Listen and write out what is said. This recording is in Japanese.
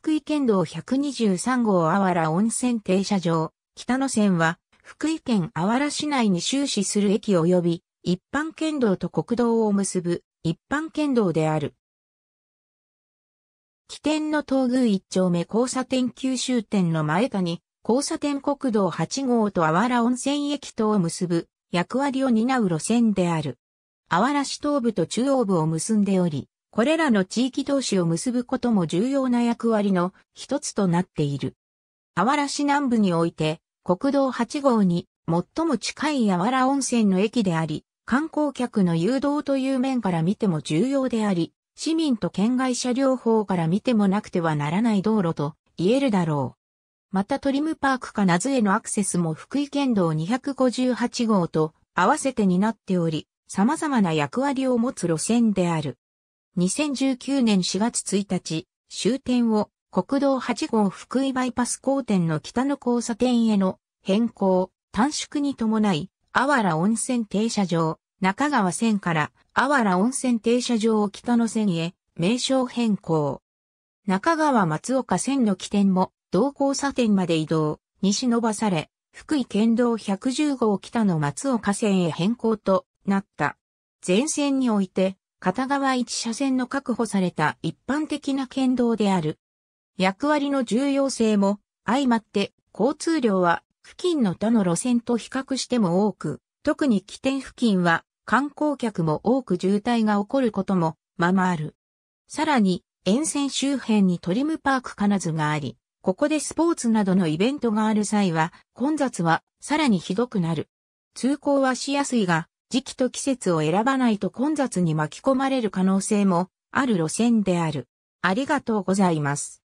福井県道123号あわら温泉停車場、北野線は、福井県あわら市内に終始する駅及び、一般県道と国道を結ぶ、一般県道である。起点の東宮一丁目交差点九州店の前谷、交差点国道8号とあわら温泉駅とを結ぶ役割を担う路線である。あわら市東部と中央部を結んでおり、これらの地域同士を結ぶことも重要な役割の一つとなっている。あわら市南部において、国道8号に最も近いあわら温泉の駅であり、観光客の誘導という面から見ても重要であり、市民と県外車両法から見てもなくてはならない道路と言えるだろう。またトリムパークかな津へのアクセスも福井県道258号と合わせて担っており、様々な役割を持つ路線である。2019年4月1日、終点を国道8号福井バイパス交点の北の交差点への変更、短縮に伴い、あわら温泉停車場、中川線からあわら温泉停車場を北の線へ名称変更。中川松岡線の起点も同交差点まで移動、西伸ばされ、福井県道110号北の松岡線へ変更となった。前線において片側一車線の確保された一般的な県道である。役割の重要性も相まって交通量は付近の他の路線と比較しても多く、特に起点付近は観光客も多く渋滞が起こることもままある。さらに沿線周辺にトリムパーク金津があり、ここでスポーツなどのイベントがある際は混雑はさらにひどくなる。通行はしやすいが、時期と季節を選ばないと混雑に巻き込まれる可能性もある路線である。ありがとうございます。